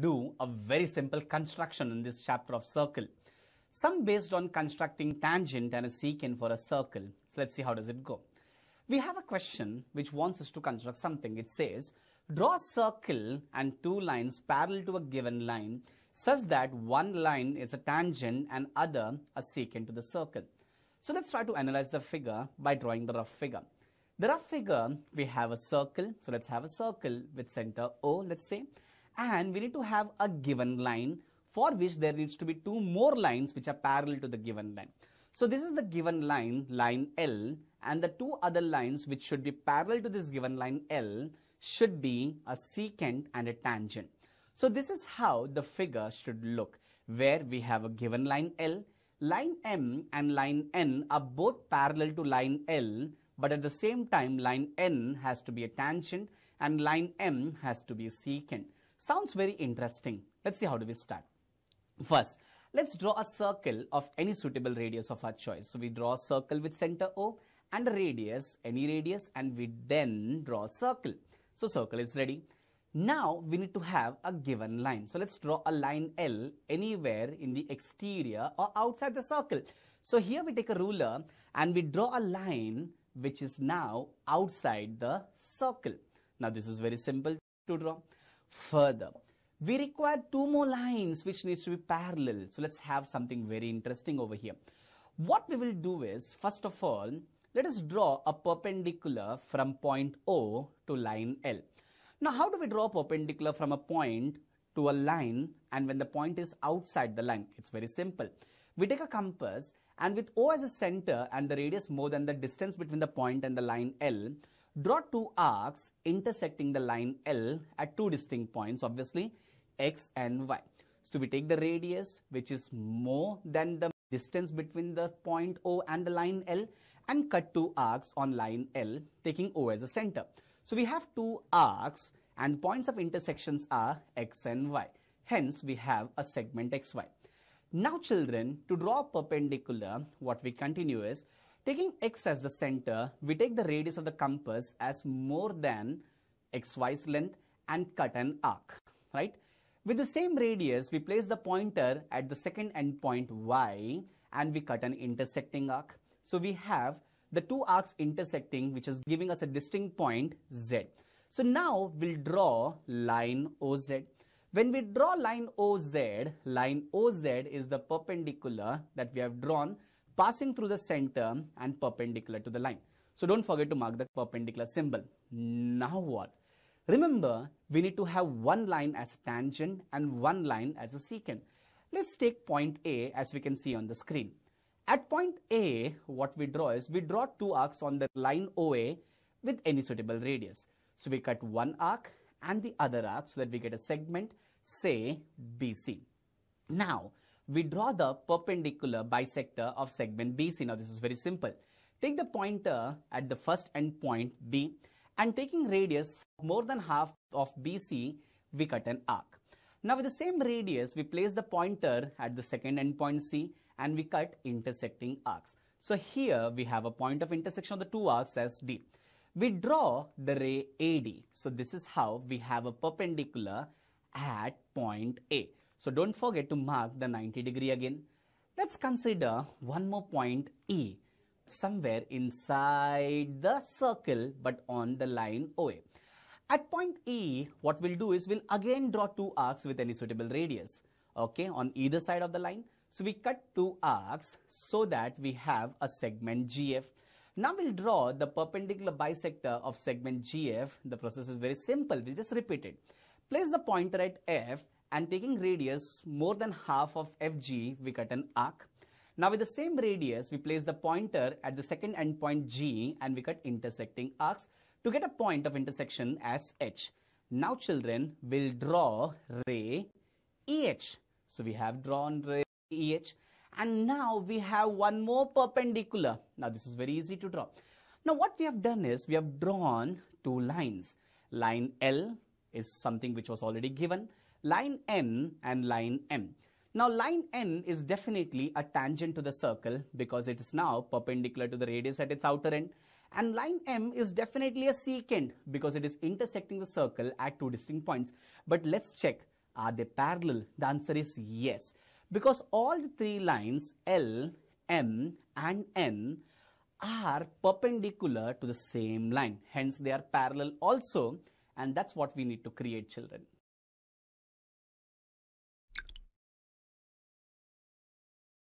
do a very simple construction in this chapter of circle. Some based on constructing tangent and a secant for a circle. So let's see how does it go. We have a question which wants us to construct something. It says, draw a circle and two lines parallel to a given line such that one line is a tangent and other a secant to the circle. So let's try to analyze the figure by drawing the rough figure. The rough figure, we have a circle. So let's have a circle with center O, let's say and we need to have a given line for which there needs to be two more lines which are parallel to the given line. So this is the given line, line L, and the two other lines which should be parallel to this given line L should be a secant and a tangent. So this is how the figure should look, where we have a given line L, line M and line N are both parallel to line L, but at the same time line N has to be a tangent and line M has to be a secant. Sounds very interesting. Let's see how do we start. First, let's draw a circle of any suitable radius of our choice. So we draw a circle with center O and a radius, any radius and we then draw a circle. So circle is ready. Now we need to have a given line. So let's draw a line L anywhere in the exterior or outside the circle. So here we take a ruler and we draw a line which is now outside the circle. Now this is very simple to draw further. We require two more lines which needs to be parallel. So let's have something very interesting over here. What we will do is, first of all, let us draw a perpendicular from point O to line L. Now, how do we draw a perpendicular from a point to a line and when the point is outside the line? It's very simple. We take a compass and with O as a center and the radius more than the distance between the point and the line L, Draw two arcs intersecting the line L at two distinct points, obviously x and y. So we take the radius which is more than the distance between the point O and the line L and cut two arcs on line L taking O as a center. So we have two arcs and points of intersections are x and y. Hence we have a segment xy. Now children, to draw a perpendicular, what we continue is Taking x as the center, we take the radius of the compass as more than xy's length and cut an arc, right? With the same radius, we place the pointer at the second endpoint y and we cut an intersecting arc. So we have the two arcs intersecting which is giving us a distinct point z. So now we'll draw line OZ. When we draw line OZ, line OZ is the perpendicular that we have drawn passing through the center and perpendicular to the line. So don't forget to mark the perpendicular symbol. Now what? Remember, we need to have one line as tangent and one line as a secant. Let's take point A as we can see on the screen. At point A, what we draw is we draw two arcs on the line OA with any suitable radius. So we cut one arc and the other arc so that we get a segment, say BC. Now, we draw the perpendicular bisector of segment BC. Now this is very simple. Take the pointer at the first end point B and taking radius more than half of BC, we cut an arc. Now with the same radius, we place the pointer at the second end point C and we cut intersecting arcs. So here we have a point of intersection of the two arcs as D. We draw the ray AD. So this is how we have a perpendicular at point A. So don't forget to mark the 90 degree again. Let's consider one more point E somewhere inside the circle but on the line OA. At point E, what we'll do is we'll again draw two arcs with any suitable radius, okay, on either side of the line. So we cut two arcs so that we have a segment GF. Now we'll draw the perpendicular bisector of segment GF. The process is very simple. We'll just repeat it. Place the pointer at F and taking radius more than half of FG, we cut an arc. Now with the same radius, we place the pointer at the second endpoint G and we cut intersecting arcs to get a point of intersection as H. Now children, we'll draw ray EH. So we have drawn ray EH and now we have one more perpendicular. Now this is very easy to draw. Now what we have done is we have drawn two lines. Line L is something which was already given line N and line M. Now line N is definitely a tangent to the circle because it is now perpendicular to the radius at its outer end and line M is definitely a secant because it is intersecting the circle at two distinct points. But let's check, are they parallel? The answer is yes because all the three lines L, M and N are perpendicular to the same line. Hence they are parallel also and that's what we need to create children.